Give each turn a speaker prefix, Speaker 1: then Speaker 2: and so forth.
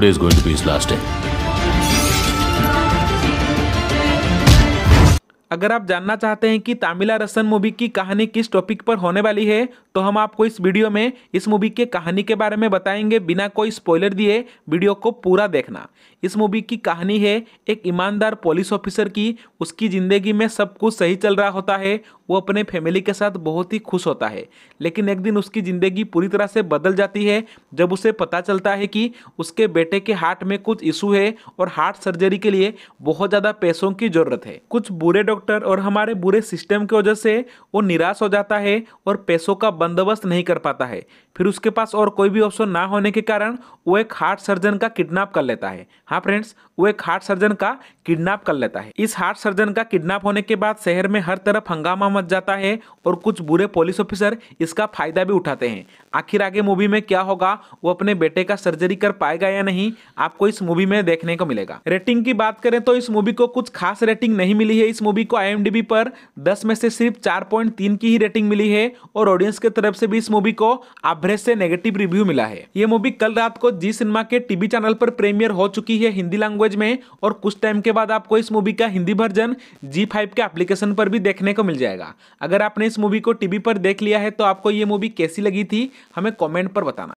Speaker 1: today is going to be his last day. अगर आप जानना चाहते हैं कि तामिला रसन मूवी की कहानी किस टॉपिक पर होने वाली है तो हम आपको इस वीडियो में इस मूवी के कहानी के बारे में बताएंगे बिना कोई स्पॉइलर दिए वीडियो को पूरा देखना इस मूवी की कहानी है एक ईमानदार पुलिस ऑफिसर की उसकी ज़िंदगी में सब कुछ सही चल रहा होता है वो अपने फैमिली के साथ बहुत ही खुश होता है लेकिन एक दिन उसकी ज़िंदगी पूरी तरह से बदल जाती है जब उसे पता चलता है कि उसके बेटे के हार्ट में कुछ इशू है और हार्ट सर्जरी के लिए बहुत ज़्यादा पैसों की ज़रूरत है कुछ बुरे डॉक्टर डॉक्टर और हमारे बुरे सिस्टम की वजह से वो निराश हो जाता है और पैसों का बंदोबस्त नहीं कर पाता है फिर उसके पास और कोई भी ऑप्शन ना होने के कारण वो एक हार्ट सर्जन का किडनैप कर लेता है हाँ फ्रेंड्स वो एक हार्ट सर्जन का किडनैप कर लेता है इस हार्ट सर्जन का किडनैप होने के बाद शहर में हर तरफ हंगामा मच जाता है और कुछ बुरे पुलिस ऑफिसर इसका फायदा भी उठाते हैं आखिर आगे मूवी में क्या होगा वो अपने बेटे का सर्जरी कर पाएगा या नहीं आपको इस मूवी में देखने को मिलेगा रेटिंग की बात करें तो इस मूवी को कुछ खास रेटिंग नहीं मिली है इस मूवी मूवी को आई पर दस में से सिर्फ चार पॉइंट तीन की ही रेटिंग मिली है और ऑडियंस की तरफ से भी इस मूवी को एवरेज से नेगेटिव रिव्यू मिला है ये मूवी कल रात को जी सिनेमा के टीवी चैनल पर प्रीमियर हो चुकी है हिंदी लैंग्वेज में और कुछ टाइम के बाद आपको इस मूवी का हिंदी वर्जन जी फाइव के एप्लीकेशन पर भी देखने को मिल जाएगा अगर आपने इस मूवी को टीवी पर देख लिया है तो आपको ये मूवी कैसी लगी थी हमें कॉमेंट पर बताना